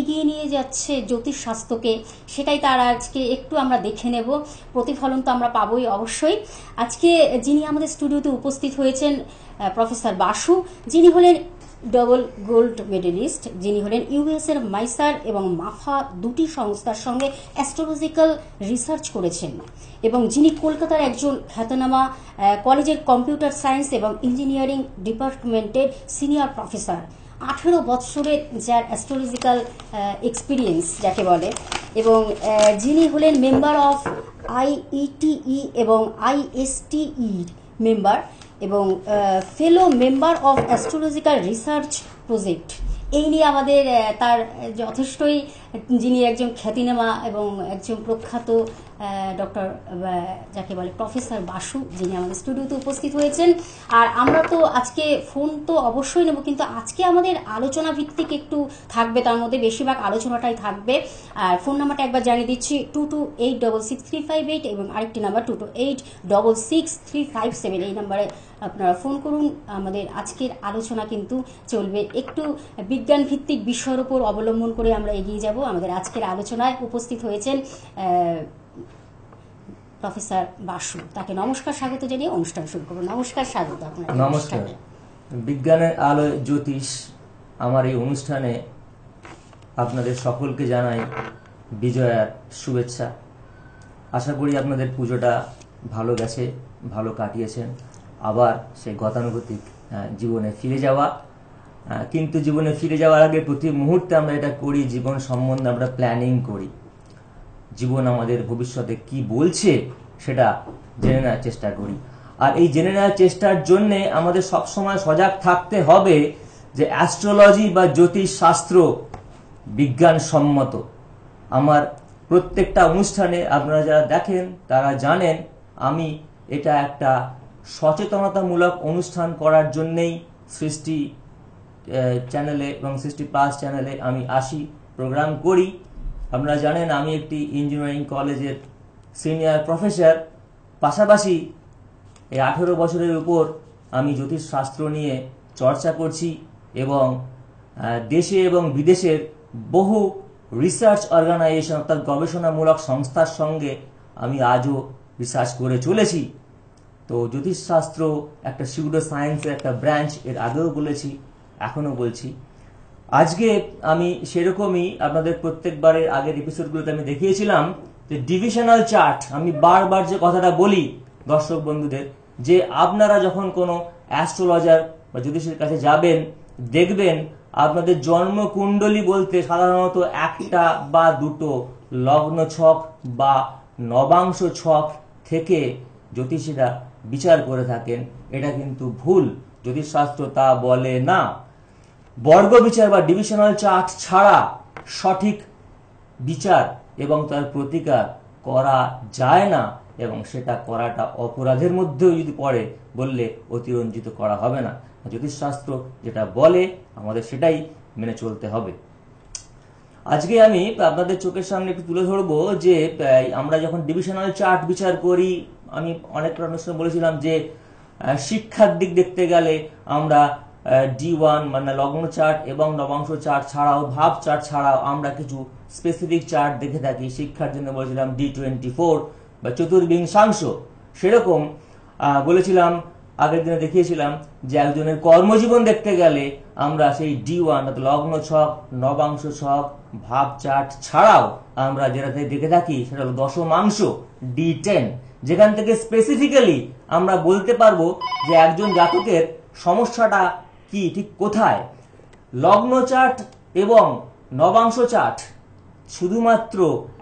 এগিয়ে নিয়ে যাচ্ছে জ্যোতিষ স্বাস্থ্যকে সেটাই তার আজকে একটু আমরা দেখে নেব প্রতিফলন তো আমরা পাবই অবশ্যই আজকে যিনি আমাদের স্টুডিওতে উপস্থিত হয়েছেন প্রফেসর বাসু যিনি হলেন ডবল গোল্ড মেডেলিস্ট যিনি হলেন ইউএসের মাইসার এবং মাফা দুটি সংস্থার সঙ্গে অ্যাস্ট্রোলজিক্যাল রিসার্চ করেছেন এবং যিনি কলকাতার একজন খ্যাতনামা কলেজের কম্পিউটার সায়েন্স এবং ইঞ্জিনিয়ারিং ডিপার্টমেন্টের সিনিয়র প্রফেসর আঠেরো বৎসরের যার অ্যাস্ট্রোলজিক্যাল এক্সপিরিয়েন্স যাকে বলে এবং যিনি হলেন মেম্বার অফ আইইটিই এবং আইএসটিই মেম্বার e এবং fellow member of astrological research project এই নিয়ে আমাদের তার যথেষ্টই যিনি একজন খ্যাতিনামা এবং একজন প্রখ্যাত ডক্টর যাকে বলে প্রফেসর বাসু যিনি আমাদের স্টুডিওতে উপস্থিত হয়েছেন আর আমরা তো আজকে ফোন তো অবশ্যই নেব কিন্তু আজকে আমাদের আলোচনা ভিত্তিক একটু থাকবে তার মধ্যে বেশিরভাগ আলোচনাটাই থাকবে আর ফোন নাম্বারটা একবার জানিয়ে দিচ্ছি two two eight double six three five eight এবং আরেকটি number two two eight double six three five seven এই নাম্বারে আপনারা ফোন করুন আমাদের আজকের আলোচনা কিন্তু চলবে একটু বিজ্ঞান ভিত্তিক বিষয়ের ওপর অবলম্বন করে আমরা এগিয়ে যাব আমাদের আজকের আলোচনায় উপস্থিত হয়েছেন প্রফেসর বাসু তাকে নমস্কার স্বাগত জানিয়ে অনুষ্ঠান শুরু করবো নমস্কার স্বাগত আপনার নমস্কার বিজ্ঞানের আলোয় জ্যোতিষ আমার এই অনুষ্ঠানে আপনাদের সকলকে জানাই বিজয়ার শুভেচ্ছা আশা করি আপনাদের পুজোটা ভালো গেছে ভালো কাটিয়েছেন আবার সেই গতানুগতিক জীবনে ফিরে যাওয়া কিন্তু জীবনে ফিরে যাওয়ার আগে প্রতি মুহূর্তে আমরা এটা করি জীবন সম্বন্ধে আমরা প্ল্যানিং করি জীবন আমাদের ভবিষ্যতে কি বলছে সেটা জেনে নেওয়ার চেষ্টা করি আর এই জেনে নেওয়ার চেষ্টার জন্যে আমাদের সবসময় সজাগ থাকতে হবে যে অ্যাস্ট্রোলজি বা জ্যোতিষ শাস্ত্র বিজ্ঞানসম্মত আমার প্রত্যেকটা অনুষ্ঠানে আপনারা যারা দেখেন তারা জানেন আমি এটা একটা সচেতনতামূলক অনুষ্ঠান করার জন্যেই সৃষ্টি চ্যানেলে এবং সিক্সটি প্লাস চ্যানেলে আমি আসি প্রোগ্রাম করি আপনারা জানেন আমি একটি ইঞ্জিনিয়ারিং কলেজের সিনিয়র প্রফেসর পাশাপাশি এই আঠেরো বছরের উপর আমি জ্যোতিষশাস্ত্র নিয়ে চর্চা করছি এবং দেশে এবং বিদেশের বহু রিসার্চ অর্গানাইজেশন অর্থাৎ গবেষণামূলক সংস্থার সঙ্গে আমি আজও রিসার্চ করে চলেছি তো জ্যোতিষশাস্ত্র একটা সিউডো সায়েন্সের একটা ব্রাঞ্চ এর আগেও বলেছি এখনও বলছি আজকে আমি সেরকমই আপনাদের প্রত্যেকবারের আগের এপিসোডগুলোতে আমি দেখিয়েছিলাম যে ডিভিশনাল চার্ট আমি বারবার যে কথাটা বলি দর্শক বন্ধুদের যে আপনারা যখন কোনো অ্যাস্ট্রোলজার বা জ্যোতিষের কাছে যাবেন দেখবেন আপনাদের জন্মকুণ্ডলী বলতে সাধারণত একটা বা দুটো লগ্ন ছক বা নবাংশ ছক থেকে জ্যোতিষীরা বিচার করে থাকেন এটা কিন্তু ভুল জ্যোতিষশাস্ত্র তা বলে না বর্গ বিচার বা ডিভিশনাল চার্ট ছাড়া সঠিক বিচার এবং তার প্রতিকার করা যায় না এবং সেটা করাটা অপরাধের মধ্যেও যদি পড়ে বললে অতিরঞ্জিত করা হবে না জ্যোতিষশাস্ত্র যেটা বলে আমাদের সেটাই মেনে চলতে হবে আজকে আমি আপনাদের চোখের সামনে একটু তুলে ধরবো যে আমরা যখন ডিভিশনাল চার্ট বিচার করি আমি অনেকটা অনুষ্ঠান বলেছিলাম যে শিক্ষার দিক দেখতে গেলে আমরা ডি ওয়ান মানে লগ্ন চার্ট এবং নবাংশ চার্ট ছাড়াও ভাব চার্ট ছাড়াও আমরা কিছু স্পেসিফিক চার্ট দেখে থাকি শিক্ষার জন্য বলেছিলাম ডি টোয়েন্টি ফোর বা চতুর্বিংশাংশ সেরকম বলেছিলাম আগের দিনে দেখিয়েছিলাম যে একজনের কর্মজীবন দেখতে গেলে আমরা সেই ডি ওয়ান অর্থাৎ লগ্ন ছক নবাংশ ছক ভাব চার্ট ছাড়াও আমরা যেটাতে দেখে থাকি সেটা হলো দশমাংশ ডি টেন যেখান থেকে স্পেসিফিক্যালি আমরা বলতে পারবো যে একজন জাতকের সমস্যাটা কি ঠিক কোথায় লগ্ন চার্ট এবং নবাংশ চার্ট শুধুমাত্র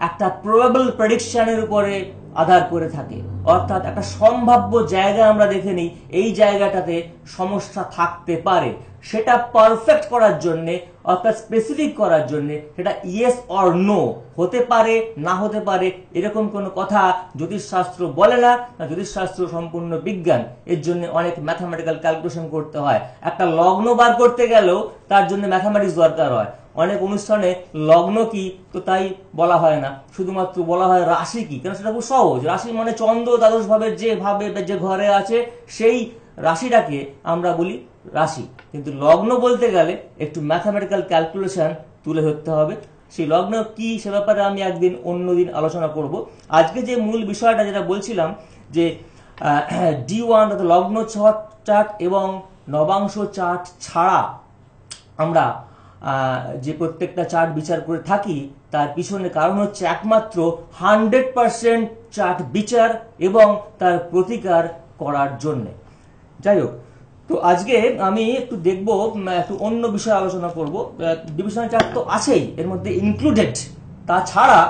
একটা প্রবেবল প্রেডিকশনের উপরে আধার করে থাকে অর্থাৎ একটা সম্ভাব্য জায়গা আমরা দেখে নিই এই জায়গাটাতে সমস্যা থাকতে পারে সেটা পারফেক্ট করার জন্যে অর্থাৎ স্পেসিফিক করার জন্যে সেটা ইয়েস অর নো হতে পারে না হতে পারে এরকম কোনো কথা জ্যোতিষশাস্ত্র বলে না জ্যোতিষশাস্ত্র সম্পূর্ণ বিজ্ঞান এর জন্য অনেক ম্যাথামেটিক্যাল ক্যালকুলেশন করতে হয় একটা লগ্ন বার করতে গেলেও তার জন্য ম্যাথামেটিক্স দরকার হয় অনেক অনুষ্ঠানে লগ্ন কি তো তাই বলা হয় না শুধুমাত্র বলা হয় রাশি কি কেন সেটা খুব সহজ রাশি মানে চন্দ্র দ্বাদশ ভাবে ভাবে যে ঘরে আছে সেই রাশিটাকে আমরা বলি রাশি কিন্তু লগ্ন বলতে গেলে একটু ম্যাথামেটিক্যাল ক্যালকুলেশন তুলে ধরতে হবে সেই লগ্ন কি সে ব্যাপারে আমি একদিন অন্যদিন আলোচনা করব আজকে যে মূল বিষয়টা যেটা বলছিলাম যে ডি ওয়ান অর্থাৎ লগ্ন চার্ট এবং নবাংশ চার্ট ছাড়া আমরা যে প্রত্যেকটা চার্ট বিচার করে থাকি তার পিছনে কারণ হচ্ছে একমাত্র হান্ড্রেড পারসেন্ট চার্ট বিচার এবং তার প্রতিকার করার জন্যে যাই হোক তো আজকে আমি একটু দেখব একটু অন্য বিষয়ে আলোচনা করব ডিভিশন চার্ট তো আছেই এর মধ্যে ইনক্লুডেড তাছাড়া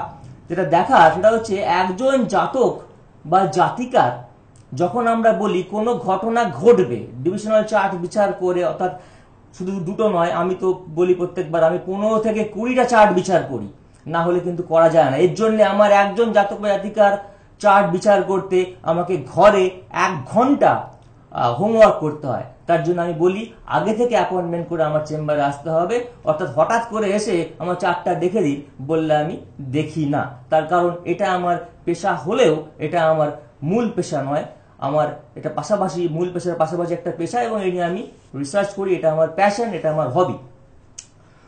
যেটা দেখা সেটা হচ্ছে একজন জাতক বা জাতিকার যখন আমরা বলি কোনো ঘটনা ঘটবে ডিভিশনাল চার্ট বিচার করে অর্থাৎ শুধু দুটো নয় আমি তো বলি প্রত্যেকবার আমি পনেরো থেকে কুড়িটা চার্ট বিচার করি না হলে কিন্তু করা যায় না এর জন্য আমার একজন জাতক বা জাতিকার চার্ট বিচার করতে আমাকে ঘরে এক ঘন্টা হোমওয়ার্ক করতে হয় তার জন্য আমি বলি আগে থেকে অ্যাপয়েন্টমেন্ট করে আমার চেম্বারে আসতে হবে অর্থাৎ হঠাৎ করে এসে আমার চারটা দেখে দিই বললে আমি দেখি না তার কারণ এটা আমার পেশা হলেও এটা আমার মূল পেশা নয় আমার এটা পাশাপাশি মূল পেশার পাশাপাশি একটা পেশা এবং এই নিয়ে আমি রিসার্চ করি এটা আমার প্যাশন এটা আমার হবি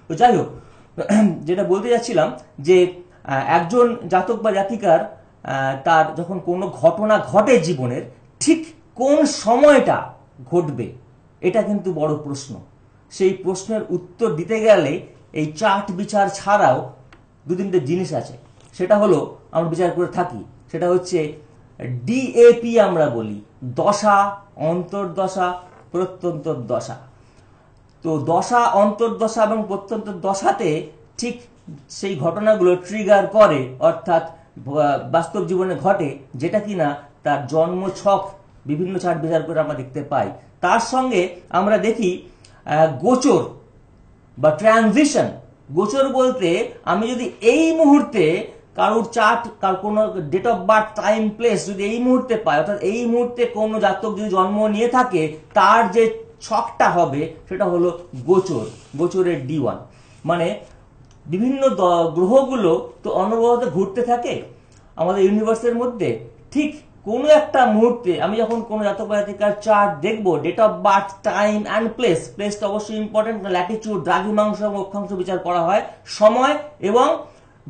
তো যাই হোক যেটা বলতে যাচ্ছিলাম যে একজন জাতক বা জাতিকার তার যখন কোনো ঘটনা ঘটে জীবনের ঠিক কোন সময়টা ঘটবে এটা কিন্তু বড় প্রশ্ন সেই প্রশ্নের উত্তর দিতে গেলে এই চাট বিচার ছাড়াও দু তিনটে জিনিস আছে সেটা হলো আমরা বিচার করে থাকি সেটা হচ্ছে ডিএপি আমরা বলি দশা অন্তর্দশা প্রত্যন্ত দশা তো দশা অন্তর্দশা এবং প্রত্যন্ত দশাতে ঠিক সেই ঘটনাগুলো ট্রিগার করে অর্থাৎ বাস্তব জীবনে ঘটে যেটা কিনা তার জন্ম ছক বিভিন্ন ছাড় বিচার করে আমরা দেখতে পাই তার সঙ্গে আমরা দেখি গোচর বা ট্রানজিশন গোচর বলতে আমি যদি এই মুহূর্তে কারোর চার্ট কার কোনো date of birth time place যদি এই মুহূর্তে পাই অর্থাৎ এই মুহূর্তে কোনো জাতক যদি জন্ম নিয়ে থাকে তার যে ছকটা হবে সেটা হলো গোচর গোচরের ডি ওয়ান মানে বিভিন্ন গ্রহগুলো তো অনবরত ঘুরতে থাকে আমাদের ইউনিভার্সের মধ্যে ঠিক কোনো একটা মুহূর্তে আমি যখন কোনো জাতক চার্ট দেখব date of birth time and place প্লেসটা অবশ্যই ইম্পর্টেন্ট ল্যাটিচিউড দ্রাঘিমাংশ এবং অক্ষাংশ বিচার করা হয় সময় এবং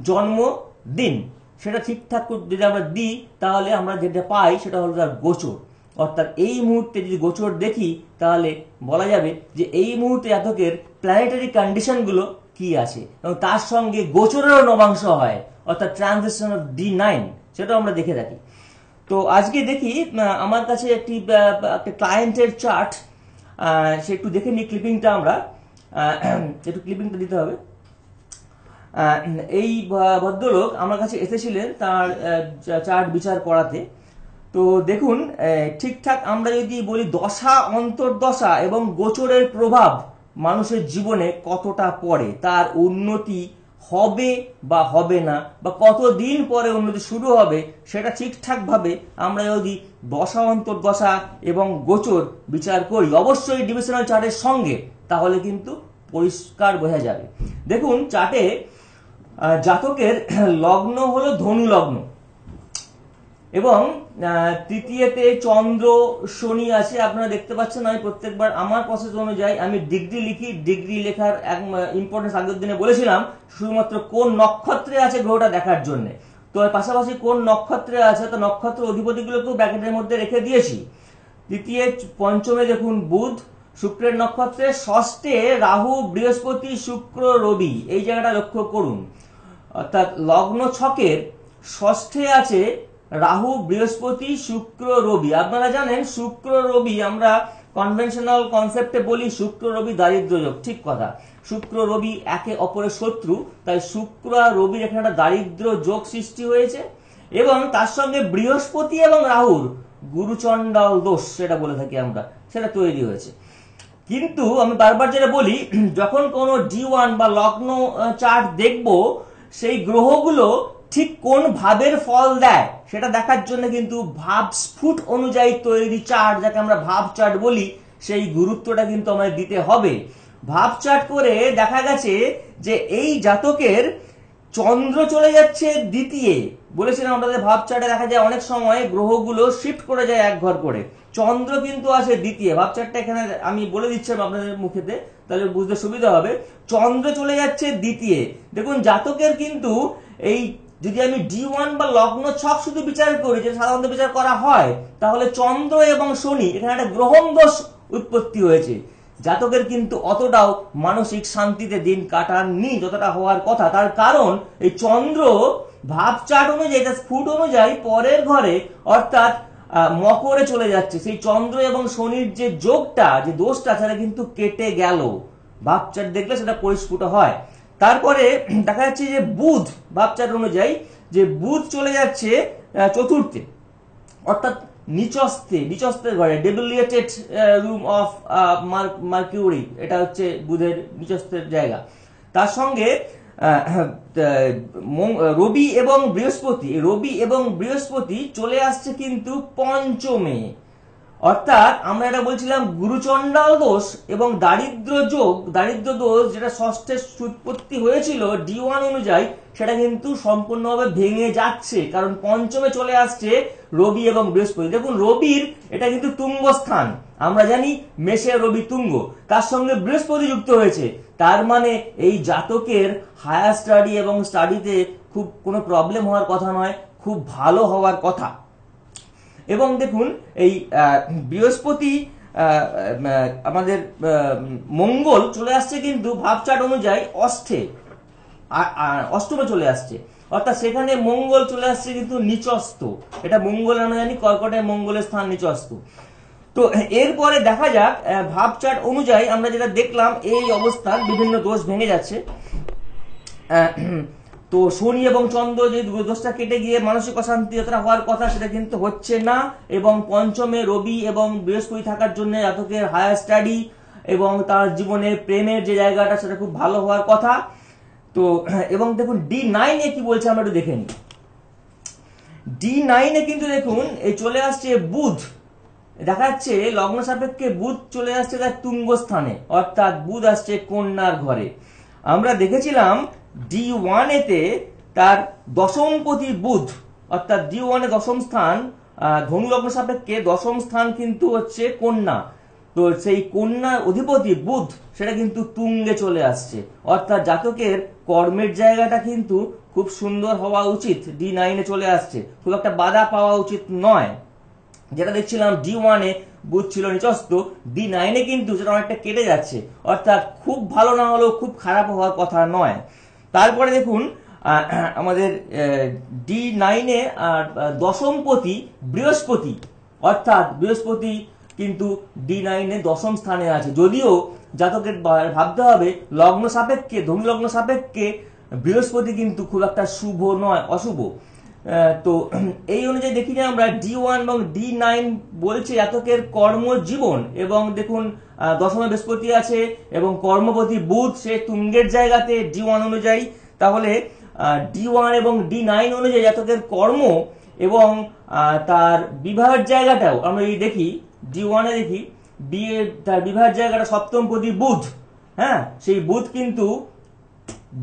জন্মদিন সেটা ঠিকঠাক যদি আমরা দিই তাহলে আমরা যেটা পাই সেটা হলো তার গোচর অর্থাৎ এই মুহূর্তে যদি গোচর দেখি তাহলে বলা যাবে যে এই মুহূর্তে জাতকের প্ল্যানেটারি কন্ডিশনগুলো কি আছে এবং তার সঙ্গে গোচরেরও নবাংশ হয় অর্থাৎ ট্রানজেকশন অফ ডি নাইন সেটাও আমরা দেখে থাকি তো আজকে দেখি আমার কাছে একটি ক্লায়েন্টের চার্ট সে একটু দেখে নিই ক্লিপিংটা আমরা একটু ক্লিপিংটা দিতে হবে এই ভদ্রলোক আমার কাছে এসেছিলেন তার চার্ট বিচার করাতে তো দেখুন ঠিকঠাক আমরা যদি বলি দশা অন্তর্দশা এবং গোচরের প্রভাব মানুষের জীবনে কতটা পড়ে তার উন্নতি হবে বা হবে না বা কতদিন পরে উন্নতি শুরু হবে সেটা ঠিকঠাকভাবে আমরা যদি দশা অন্তর্দশা এবং গোচর বিচার করি অবশ্যই ডিভিশনাল চার্টের সঙ্গে তাহলে কিন্তু পরিষ্কার বোঝা যাবে দেখুন চার্টে জাতকের লগ্ন হলো ধনু লগ্ন এবং তৃতীয়তে চন্দ্র শনি আছে আপনারা দেখতে পাচ্ছেন আমি প্রত্যেকবার আমার প্রসেস অনুযায়ী আমি ডিগ্রি লিখি ডিগ্রি লেখার এক ইম্পর্টেন্স আগের দিনে বলেছিলাম শুধুমাত্র কোন নক্ষত্রে আছে গ্রহটা দেখার জন্য তো পাশাপাশি কোন নক্ষত্রে আছে তো নক্ষত্র অধিপতিগুলোকেও ব্যাকেটের মধ্যে রেখে দিয়েছি তৃতীয় পঞ্চমে দেখুন বুধ শুক্রের নক্ষত্রে ষষ্ঠে রাহু বৃহস্পতি শুক্র রবি এই জায়গাটা লক্ষ্য করুন অর্থাৎ লগ্ন ছকের ষষ্ঠে আছে রাহু বৃহস্পতি শুক্র রবি আপনারা জানেন শুক্র রবি আমরা কনভেনশনাল কনসেপ্টে বলি শুক্র রবি দারিদ্র যোগ ঠিক কথা শুক্র রবি একে অপরের শত্রু তাই শুক্র আর রবির এখানে একটা দারিদ্র যোগ সৃষ্টি হয়েছে এবং তার সঙ্গে বৃহস্পতি এবং রাহুর গুরুচণ্ডাল দোষ সেটা বলে থাকি আমরা সেটা তৈরি হয়েছে কিন্তু আমি বারবার যেটা বলি যখন কোনো ডি ওয়ান বা লগ্ন চার্ট দেখব সেই গ্রহগুলো ঠিক কোন ভাবের ফল দেয় সেটা দেখার জন্য কিন্তু ভাব স্ফুট অনুযায়ী তৈরি চার্ট যাকে আমরা ভাব চার্ট বলি সেই গুরুত্বটা কিন্তু আমাদের দিতে হবে ভাব চার্ট করে দেখা গেছে যে এই জাতকের চন্দ্র চলে যাচ্ছে দ্বিতীয় বলেছিলাম আমাদের ভাব চার্টে দেখা যায় অনেক সময় গ্রহগুলো শিফট করে যায় এক ঘর করে চন্দ্র কিন্তু আসে দ্বিতীয় ভাব চার্টটা এখানে আমি বলে দিচ্ছি আপনাদের মুখেতে তাহলে বুঝতে সুবিধা হবে চন্দ্র চলে যাচ্ছে দ্বিতীয় দেখুন জাতকের কিন্তু এই যদি আমি ডি ওয়ান বা লগ্ন ছক শুধু বিচার করি যেটা সাধারণত বিচার করা হয় তাহলে চন্দ্র এবং শনি এখানে একটা গ্রহণ দোষ উৎপত্তি হয়েছে জাতকের কিন্তু অতটাও মানসিক শান্তিতে দিন কাটাননি যতটা হওয়ার কথা তার কারণ এই চন্দ্র ভাবচাট অনুযায়ী তার স্ফুট অনুযায়ী পরের ঘরে অর্থাৎ মকরে চলে যাচ্ছে সেই চন্দ্র এবং শনির যে যোগটা যে দোষটা সেটা কিন্তু কেটে গেল ভাবচাট দেখলে সেটা পরিস্ফুট হয় তারপরে দেখা যাচ্ছে যে বুধ বাপচার অনুযায়ী যে বুধ চলে যাচ্ছে চতুর্থে অর্থাৎ নিচস্তে নিচস্তে ঘরে ডেবিলিয়েটেড রুম অফ মার্কিউরি এটা হচ্ছে বুধের নিচস্তের জায়গা তার সঙ্গে রবি এবং বৃহস্পতি রবি এবং বৃহস্পতি চলে আসছে কিন্তু পঞ্চমে অর্থাৎ আমরা এটা বলছিলাম গুরুচণ্ডাল দোষ এবং দারিদ্র যোগ দারিদ্র দোষ যেটা ষষ্ঠের সুৎপত্তি হয়েছিল ডি ওয়ান অনুযায়ী সেটা কিন্তু সম্পূর্ণভাবে ভেঙে যাচ্ছে কারণ পঞ্চমে চলে আসছে রবি এবং বৃহস্পতি দেখুন রবির এটা কিন্তু তুঙ্গ স্থান আমরা জানি মেষে রবি তুঙ্গ তার সঙ্গে বৃহস্পতি যুক্ত হয়েছে তার মানে এই জাতকের হায়ার স্টাডি এবং স্টাডিতে খুব কোনো প্রবলেম হওয়ার কথা নয় খুব ভালো হওয়ার কথা এবং দেখুন এই বৃহস্পতি আমাদের মঙ্গল চলে আসছে কিন্তু ভাবচাট অনুযায়ী অষ্টে অষ্টমে চলে আসছে অর্থাৎ সেখানে মঙ্গল চলে আসছে কিন্তু নিচস্ত এটা মঙ্গল আমরা জানি কর্কটে মঙ্গলের স্থান নিচস্ত তো এরপরে দেখা যাক ভাবচাট অনুযায়ী আমরা যেটা দেখলাম এই অবস্থান বিভিন্ন দোষ ভেঙে যাচ্ছে তো শনি এবং চন্দ্র যে দোষটা কেটে গিয়ে মানসিক অশান্তি যাত্রা হওয়ার কথা সেটা কিন্তু হচ্ছে না এবং পঞ্চমে রবি এবং বৃহস্পতি থাকার জন্য জাতকের হায়ার স্টাডি এবং তার জীবনে প্রেমের যে জায়গাটা সেটা খুব ভালো হওয়ার কথা তো এবং দেখুন ডি নাইনে কি বলছে আমরা একটু দেখে নিই ডি নাইনে কিন্তু দেখুন এই চলে আসছে বুধ দেখা যাচ্ছে লগ্ন সাপেক্ষে বুধ চলে আসছে তার তুঙ্গ স্থানে অর্থাৎ বুধ আসছে কন্যার ঘরে আমরা দেখেছিলাম ডি ওয়ানেতে তার দশমপতি বুধ অর্থাৎ ডি ওয়ানে দশম স্থান ধনুলগ্ন সাপেক্ষে দশম স্থান কিন্তু হচ্ছে কন্যা তো সেই কন্যা অধিপতি বুধ সেটা কিন্তু তুঙ্গে চলে আসছে অর্থাৎ জাতকের কর্মের জায়গাটা কিন্তু খুব সুন্দর হওয়া উচিত ডি নাইনে চলে আসছে খুব একটা বাধা পাওয়া উচিত নয় যেটা দেখছিলাম ডি ওয়ানে বুধ ছিল নিচস্ত ডি নাইনে কিন্তু সেটা অনেকটা কেটে যাচ্ছে অর্থাৎ খুব ভালো না হলেও খুব খারাপ হওয়ার কথা নয় তারপরে দেখুন আমাদের ডি নাইনে দশমপতি বৃহস্পতি অর্থাৎ বৃহস্পতি কিন্তু ডি নাইনে দশম স্থানে আছে যদিও জাতকের ভাবতে হবে লগ্ন সাপেক্ষে লগ্ন সাপেক্ষে বৃহস্পতি কিন্তু খুব একটা শুভ নয় অশুভ তো এই অনুযায়ী দেখি যে আমরা ডি ওয়ান এবং ডি নাইন বলছে এতকের কর্মজীবন এবং দেখুন দশমে বৃহস্পতি আছে এবং কর্মপতি বুধ সে তুঙ্গের জায়গাতে ডি ওয়ান অনুযায়ী তাহলে ডি ওয়ান এবং ডি নাইন অনুযায়ী এতকের কর্ম এবং তার বিবাহের জায়গাটাও আমরা যদি দেখি ডি ওয়ানে দেখি বিয়ে তার বিবাহের জায়গাটা সপ্তম প্রতি বুধ হ্যাঁ সেই বুধ কিন্তু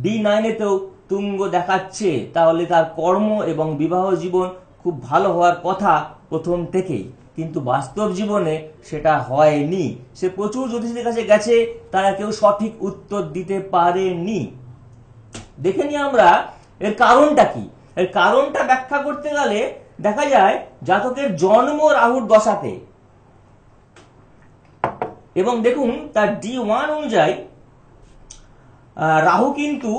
ডি নাইনেতেও তুঙ্গ দেখাচ্ছে তাহলে তার কর্ম এবং বিবাহ জীবন খুব ভালো হওয়ার কথা প্রথম থেকেই কিন্তু বাস্তব জীবনে সেটা হয়নি সে প্রচুর জ্যোতিষীদের কাছে গেছে তারা কেউ সঠিক উত্তর দিতে পারেনি দেখে নি আমরা এর কারণটা কি এর কারণটা ব্যাখ্যা করতে গেলে দেখা যায় জাতকের জন্ম রাহুর দশাতে এবং দেখুন তার ডি ওয়ান অনুযায়ী রাহু কিন্তু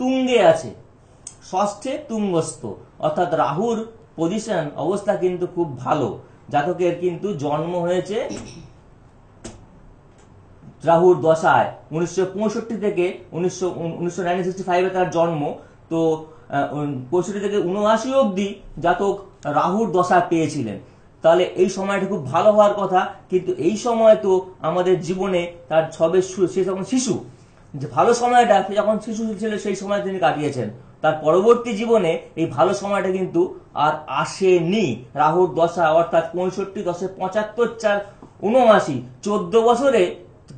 তুঙ্গে আছে ষষ্ঠে তুঙ্গস্থ অর্থাৎ রাহুর পজিশন অবস্থা কিন্তু খুব ভালো জাতকের কিন্তু জন্ম হয়েছে রাহুর দশায় উনিশশো থেকে উনিশশো উনিশশো তার জন্ম তো পঁয়ষট্টি থেকে উনআশি অব্দি জাতক রাহুর দশা পেয়েছিলেন তাহলে এই সময়টা খুব ভালো হওয়ার কথা কিন্তু এই সময় তো আমাদের জীবনে তার ছবে সে শিশু যে ভালো সময়টা আপনি যখন শিশু ছিল সেই সময় তিনি কাটিয়েছেন তার পরবর্তী জীবনে এই ভালো সময়টা কিন্তু আর আসেনি রাহুর দশা অর্থাৎ পঁয়ষট্টি দশে পঁচাত্তর চার উনআশি চোদ্দ বছরে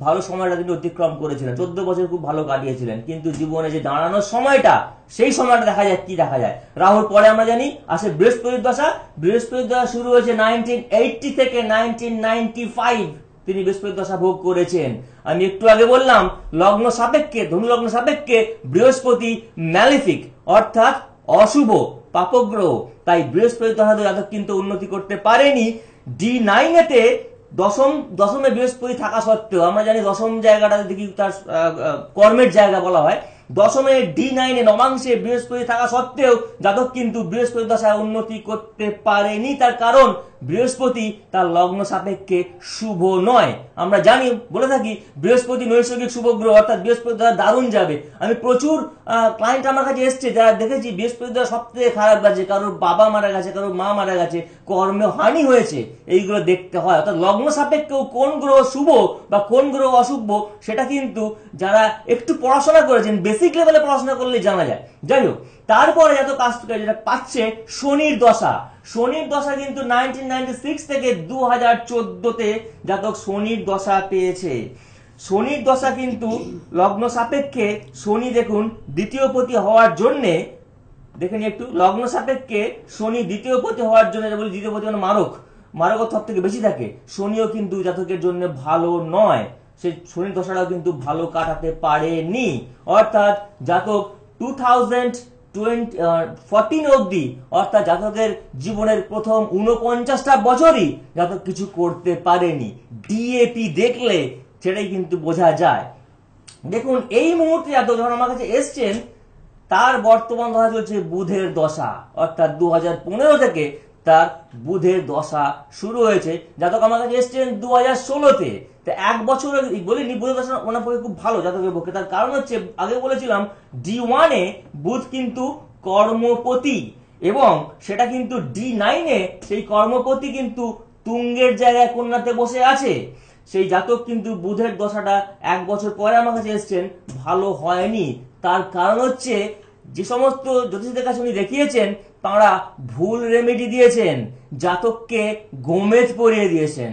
ভালো সময়টা তিনি অতিক্রম করেছিলেন চোদ্দ বছর খুব ভালো কাটিয়েছিলেন কিন্তু জীবনে যে দাঁড়ানোর সময়টা সেই সময়টা দেখা যায় কি দেখা যায় রাহুর পরে আমরা জানি আসে বৃহস্পতির দশা বৃহস্পতির দশা শুরু হয়েছে নাইনটিন এইটটি থেকে নাইনটিন নাইনটি ফাইভ তিনি বৃহস্পতি দশা ভোগ করেছেন আমি একটু আগে বললাম লগ্ন সাপেক্ষে ধনু লগ্ন সাপেক্ষে বৃহস্পতি ম্যালিফিক অর্থাৎ অশুভ পাপগ্রহ তাই বৃহস্পতি দশা জাতক কিন্তু উন্নতি করতে পারেনি ডি নাইনেতে দশম দশমে বৃহস্পতি থাকা সত্ত্বেও আমরা জানি দশম জায়গাটা দেখি তার কর্মের জায়গা বলা হয় দশমে ডি নাইনে নবাংশে বৃহস্পতি থাকা সত্ত্বেও জাতক কিন্তু বৃহস্পতি দশায় উন্নতি করতে পারেনি তার কারণ বৃহস্পতি তার লগ্ন সাপেক্ষে শুভ নয় আমরা জানি বলে থাকি বৃহস্পতি নৈসর্গিক শুভ গ্রহ অর্থাৎ বৃহস্পতি দশা দারুণ যাবে আমি প্রচুর ক্লায়েন্ট আমার কাছে এসছে যারা দেখেছি বৃহস্পতি দশা সব থেকে খারাপ গেছে কারোর বাবা মারা গেছে কারোর মা মারা গেছে কর্মে হানি হয়েছে এইগুলো দেখতে হয় অর্থাৎ লগ্ন সাপেক্ষেও কোন গ্রহ শুভ বা কোন গ্রহ অশুভ সেটা কিন্তু যারা একটু পড়াশোনা করেছেন বেসিক লেভেলে পড়াশোনা করলে জানা যায় যাই হোক তারপরে এত কাজ যেটা পাচ্ছে শনির দশা শনির দশা কিন্তু থেকে দু চোদ্দতে জাতক শনির দশা পেয়েছে শনির দশা কিন্তু লগ্ন সাপেক্ষে শনি দেখুন দ্বিতীয় পতি হওয়ার জন্যে দেখে একটু লগ্ন সাপেক্ষে শনি দ্বিতীয় পতি হওয়ার জন্য বলি দ্বিতীয় পতি মানে মারক মারকত্ব থেকে বেশি থাকে শনিও কিন্তু জাতকের জন্য ভালো নয় সে সুনীল দশাটাও কিন্তু ভালো কাটাতে পারেনি অর্থাৎ জাতক টু থাউজেন্ড টোয়েন্টি ফর্টিন অবধি অর্থাৎ জাতকের জীবনের প্রথম উনপঞ্চাশটা বছরই জাতক কিছু করতে পারেনি ডিএপি দেখলে সেটাই কিন্তু বোঝা যায় দেখুন এই মুহূর্তে জাতক যখন আমার কাছে এসছেন তার বর্তমান দশা চলছে বুধের দশা অর্থাৎ দু থেকে তার বুধের দশা শুরু হয়েছে জাতক আমার কাছে এসছেন দু হাজার ষোলোতে তো এক বছর বলিনি বুধ দশা ওনার পক্ষে খুব ভালো জাতকের পক্ষে তার কারণ হচ্ছে আগে বলেছিলাম ডি ওয়ানে বুধ কিন্তু কর্মপতি এবং সেটা কিন্তু ডি নাইনে সেই কর্মপতি কিন্তু তুঙ্গের জায়গায় কন্যাতে বসে আছে সেই জাতক কিন্তু বুধের দশাটা এক বছর পরে আমার কাছে এসছেন ভালো হয়নি তার কারণ হচ্ছে যে সমস্ত জ্যোতিষীদের কাছে উনি দেখিয়েছেন তাঁরা ভুল রেমেডি দিয়েছেন জাতককে গোমেজ পরিয়ে দিয়েছেন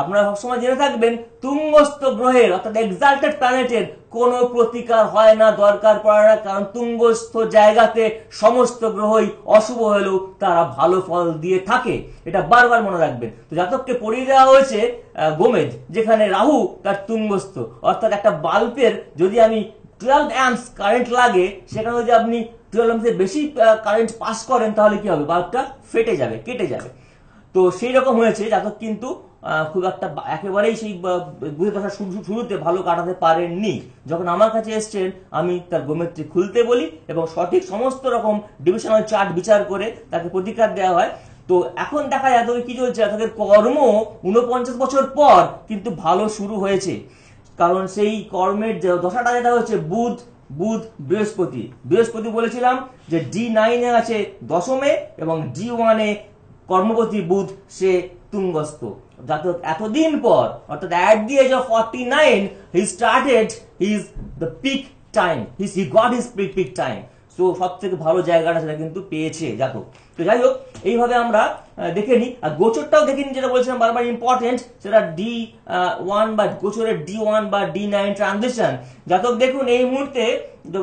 আপনারা সবসময় জেনে থাকবেন তুঙ্গস্থ গ্রহের অর্থাৎ এক্সাল্টেড প্ল্যানেটের কোনো প্রতিকার হয় না দরকার পড়ে না কারণ তুঙ্গস্থ জায়গাতে সমস্ত গ্রহই অশুভ হলেও তারা ভালো ফল দিয়ে থাকে এটা বারবার মনে রাখবেন তো জাতককে পড়িয়ে দেওয়া হয়েছে গোমেজ যেখানে রাহু তার তুঙ্গস্থ অর্থাৎ একটা বাল্বের যদি আমি টুয়েলভ অ্যাম্পস কারেন্ট লাগে সেখানে যদি আপনি টুয়েলভ অ্যাম্পসের বেশি কারেন্ট পাস করেন তাহলে কি হবে বাল্বটা ফেটে যাবে কেটে যাবে তো সেই রকম হয়েছে জাতক কিন্তু খুব একটা একেবারেই সেই বুঝে বসার শুরুতে ভালো কাটাতে পারেননি যখন আমার কাছে এসছেন আমি তার গোমেত্রী খুলতে বলি এবং সঠিক সমস্ত রকম ডিভিশনাল চার্ট বিচার করে তাকে প্রতিকার দেওয়া হয় তো এখন দেখা যায় কি চলছে তাদের কর্ম উনপঞ্চাশ বছর পর কিন্তু ভালো শুরু হয়েছে কারণ সেই কর্মের যে দশাটা যেটা হচ্ছে বুধ বুধ বৃহস্পতি বৃহস্পতি বলেছিলাম যে ডি নাইনে আছে দশমে এবং ডি ওয়ানে কর্মপতি বুধ সে তুঙ্গস্থ এতদিন পর অর্থাৎ at the age of forty nine he started his the peak time his he got his peak peak time so সব থেকে ভালো জায়গাটা সেটা কিন্তু পেয়েছে দেখো তো যাই হোক এইভাবে আমরা দেখে নিই আর গোচরটাও দেখে নিই যেটা বলছিলাম বারবার ইম্পর্টেন্ট সেটা ডি ওয়ান বা গোচরের ডি ওয়ান বা ডি নাইন ট্রানজেকশন যাতক দেখুন এই মুহূর্তে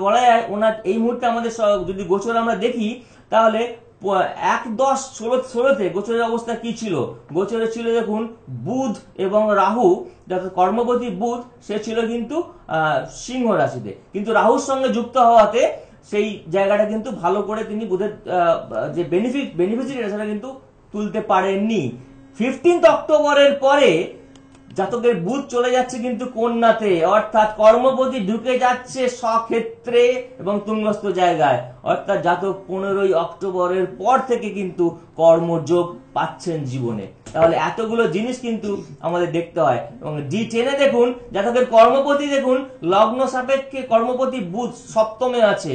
বলা যায় ওনার এই মুহূর্তে আমাদের যদি গোচর আমরা দেখি তাহলে এক দশ ষোলো ষোলোতে গোচরের অবস্থা কি ছিল গোচরে ছিল দেখুন বুধ এবং রাহু কর্মপতি বুধ সে ছিল কিন্তু সিংহ রাশিতে কিন্তু রাহুর সঙ্গে যুক্ত হওয়াতে সেই জায়গাটা কিন্তু ভালো করে তিনি বুধের যে বেনিফিট বেনিফিশিয়ারি সেটা কিন্তু তুলতে পারেননি ফিফটিন্থ অক্টোবরের পরে জাতকের বুধ চলে যাচ্ছে কিন্তু কন্যাতে অর্থাৎ কর্মপতি ঢুকে যাচ্ছে স্বক্ষেত্রে এবং তুঙ্গস্থ জায়গায় অর্থাৎ জাতক পনেরোই অক্টোবরের পর থেকে কিন্তু কর্মযোগ পাচ্ছেন জীবনে তাহলে এতগুলো জিনিস কিন্তু আমাদের দেখতে হয় এবং ডি টেনে দেখুন জাতকের কর্মপতি দেখুন লগ্ন সাপেক্ষে কর্মপতি বুধ সপ্তমে আছে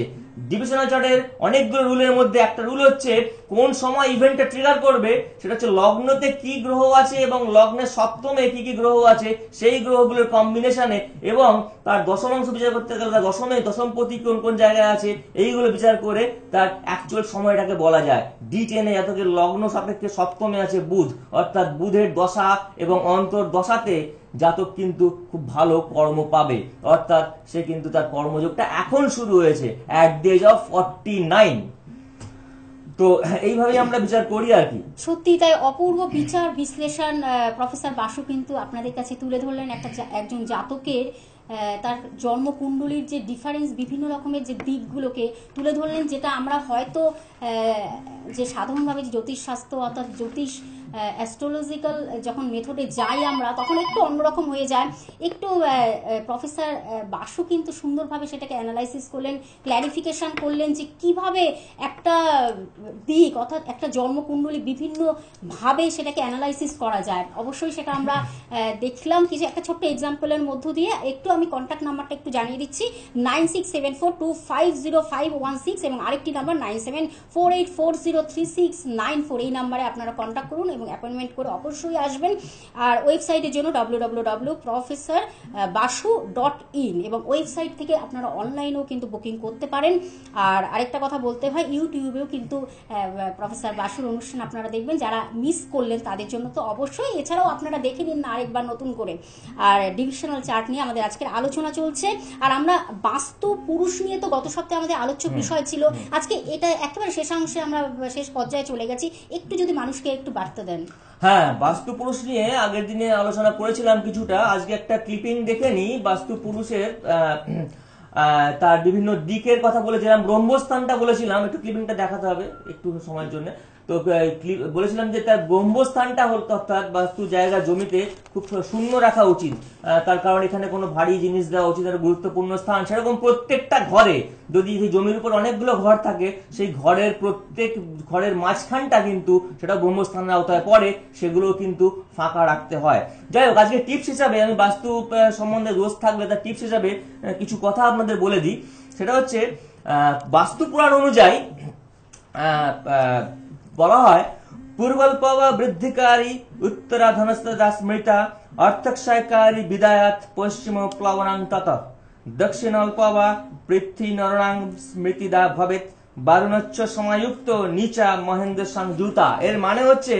ডিভিশনাল চার্টের অনেকগুলো রুলের মধ্যে একটা রুল হচ্ছে কোন সময় ইভেন্টটা ট্রিগার করবে সেটা হচ্ছে লগ্নতে কি গ্রহ আছে এবং লগ্নের সপ্তমে কি কি গ্রহ আছে সেই গ্রহগুলোর কম্বিনেশনে এবং তার দশম অংশ বিচার করতে গেলে তার দশমে দশমপতি কোন কোন জায়গায় আছে এইগুলো বিচার করে তার অ্যাকচুয়াল সময়টাকে বলা যায় ডি টেনে এতকে লগ্ন সাপেক্ষে সপ্তমে আছে বুধ অর্থাৎ বুধের দশা এবং অন্তর দশাতে জাতক কিন্তু খুব ভালো কর্ম পাবে অর্থাৎ সে কিন্তু তার কর্মযোগটা এখন শুরু হয়েছে at the age of forty nine তো এইভাবেই আমরা বিচার করি আর কি সত্যি তাই অপূর্ব বিচার বিশ্লেষণ প্রফেসর বাসু কিন্তু আপনাদের কাছে তুলে ধরলেন একটা একজন জাতকের তার জন্মকুণ্ডলীর যে ডিফারেন্স বিভিন্ন রকমের যে দিকগুলোকে তুলে ধরলেন যেটা আমরা হয়তো যে সাধারণভাবে জ্যোতিষশাস্ত্র অর্থাৎ জ্যোতিষ অ্যাস্ট্রোলজিক্যাল যখন মেথডে যাই আমরা তখন একটু অন্যরকম হয়ে যায় একটু প্রফেসর বাসু কিন্তু সুন্দরভাবে সেটাকে অ্যানালাইসিস করলেন ক্ল্যারিফিকেশান করলেন যে কিভাবে একটা দিক অর্থাৎ একটা জন্মকুণ্ডলী বিভিন্নভাবে সেটাকে অ্যানালাইসিস করা যায় অবশ্যই সেটা আমরা দেখলাম কি যে একটা ছোট্ট এক্সাম্পলের মধ্য দিয়ে একটু আমি কন্ট্যাক্ট নাম্বারটা একটু জানিয়ে দিচ্ছি nine six seven four two five zero five one six এবং আরেকটি number nine seven four eight four zero three six nine four এই নাম্বারে আপনারা কন্ট্যাক্ট করুন এবং এবং অ্যাপয়েন্টমেন্ট করে অবশ্যই আসবেন আর ওয়েবসাইটের জন্য W W W professor Basu dot in এবং ওয়েবসাইট থেকে আপনারা অনলাইনেও কিন্তু বুকিং করতে পারেন আর আরেকটা কথা বলতে হয় ইউটিউবেও কিন্তু প্রফেসর বাসুর অনুষ্ঠান আপনারা দেখবেন যারা মিস করলেন তাদের জন্য তো অবশ্যই এছাড়াও আপনারা দেখে নিন না আরেকবার নতুন করে আর ডিভিশনাল চার্ট নিয়ে আমাদের আজকের আলোচনা চলছে আর আমরা বাস্তু পুরুষ নিয়ে তো গত সপ্তাহে আমাদের আলোচ্য বিষয় ছিল আজকে এটা একেবারে শেষাংশে আমরা শেষ পর্যায়ে চলে গেছি একটু যদি মানুষকে একটু বার্তা দেন হ্যাঁ বাস্তু পুরুষ নিয়ে আগের দিনে আলোচনা করেছিলাম কিছুটা আজকে একটা ক্লিপিং দেখে নি বাস্তু পুরুষের তার বিভিন্ন দিকের কথা বলেছিলাম ব্রহ্মস্থানটা বলেছিলাম একটু ক্লিপিংটা দেখাতে হবে একটু সময়ের জন্য তো বলেছিলাম যে তার ব্রহ্মস্থানটা হল অর্থাৎ বাস্তু জায়গা জমিতে খুব শূন্য রাখা উচিত তার কারণ এখানে কোনো ভারী জিনিস দেওয়া উচিত আর গুরুত্বপূর্ণ স্থান সেরকম প্রত্যেকটা ঘরে যদি সেই জমির উপর অনেকগুলো ঘর থাকে সেই ঘরের প্রত্যেক ঘরের মাঝখানটা কিন্তু সেটা গম্বস্থানের আওতায় পড়ে সেগুলো কিন্তু ফাঁকা রাখতে হয় যাই হোক আজকে টিপস হিসাবে আমি বাস্তু সম্বন্ধে রোজ থাকলে তার টিপস হিসাবে কিছু কথা আপনাদের বলে দিই সেটা হচ্ছে বাস্তু পুরাণ অনুযায়ী বলা হয় পূর্বল্প বা বৃদ্ধিকারী উত্তরা ধনস্তদা স্মৃতা অর্থক্ষয়কারী বিদায়াত পশ্চিম তত দক্ষিণ অল্প বা পৃথ্বী নরনাং স্মৃতি দা ভবে বারুণোচ্চ সময়ুক্ত নিচা মহেন্দ্র সংযুতা এর মানে হচ্ছে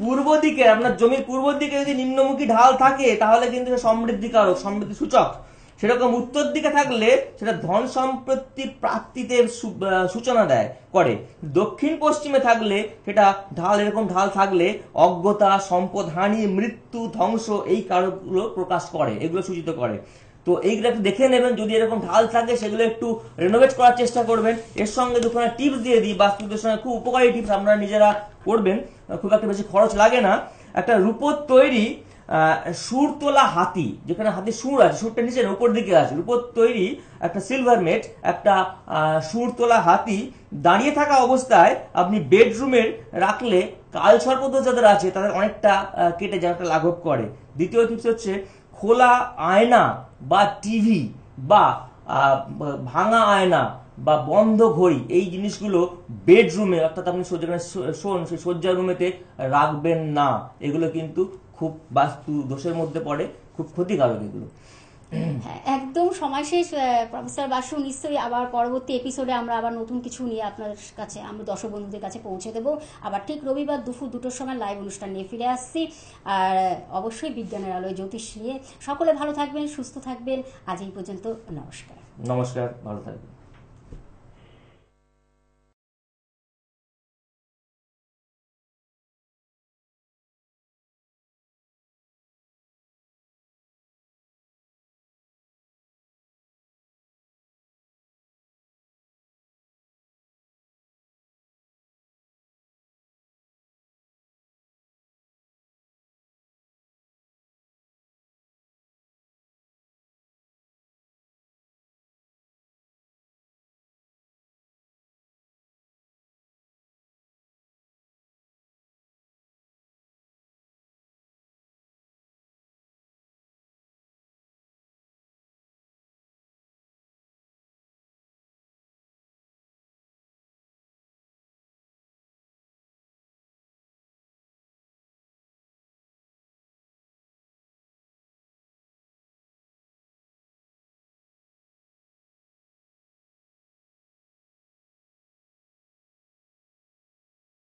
পূর্ব দিকে আপনার জমির পূর্ব দিকে যদি নিম্নমুখী ঢাল থাকে তাহলে কিন্তু সমৃদ্ধিকারক সমৃদ্ধি সূচক সেরকম উত্তর দিকে থাকলে সেটা ধন সম্পত্তি প্রাপ্তিতে সূচনা দেয় করে দক্ষিণ পশ্চিমে থাকলে সেটা ঢাল এরকম ঢাল থাকলে অজ্ঞতা সম্পদ হানি মৃত্যু ধ্বংস এই কারণগুলো প্রকাশ করে এগুলো সূচিত করে তো এইগুলো একটু দেখে নেবেন যদি এরকম ঢাল থাকে সেগুলো একটু রেনোভেট করার চেষ্টা করবেন এর সঙ্গে দুখানা টিপস দিয়ে দিই বাস্তুদের সঙ্গে খুব উপকারী টিপস আপনারা নিজেরা করবেন খুব একটা বেশি খরচ লাগে না একটা রূপোর তৈরি সুর তোলা হাতি যেখানে হাতি সুর আছে সুরটা নিচে উপর দিকে আছে উপর তৈরি একটা সিলভার মেট একটা সুর তোলা হাতি দাঁড়িয়ে থাকা অবস্থায় আপনি বেডরুমের রাখলে কাল সর্পদ যাদের আছে তাদের অনেকটা কেটে যাওয়াটা লাঘব করে দ্বিতীয় টিপস হচ্ছে খোলা আয়না বা টিভি বা ভাঙা আয়না বা বন্ধ ঘড়ি এই জিনিসগুলো বেডরুমে অর্থাৎ আপনি যেখানে শোন সেই শয্যা রুমেতে রাখবেন না এগুলো কিন্তু খুব বাস্তু দোষের মধ্যে পড়ে খুব ক্ষতিকারক এগুলো হ্যাঁ, একদম সময় শেষ প্রফেসর বাসু নিশ্চয়ই আবার পরবর্তী এপিসোডে আমরা আবার নতুন কিছু নিয়ে আপনার কাছে আমরা দর্শক বন্ধুদের কাছে পৌঁছে দেবো আবার ঠিক রবিবার দুপুর দুটোর সময় লাইভ অনুষ্ঠান নিয়ে ফিরে আসছি আর অবশ্যই বিজ্ঞানের আলোয় জ্যোতিষ নিয়ে সকলে ভালো থাকবেন সুস্থ থাকবেন আজ এই পর্যন্ত নমস্কার নমস্কার ভালো থাকবেন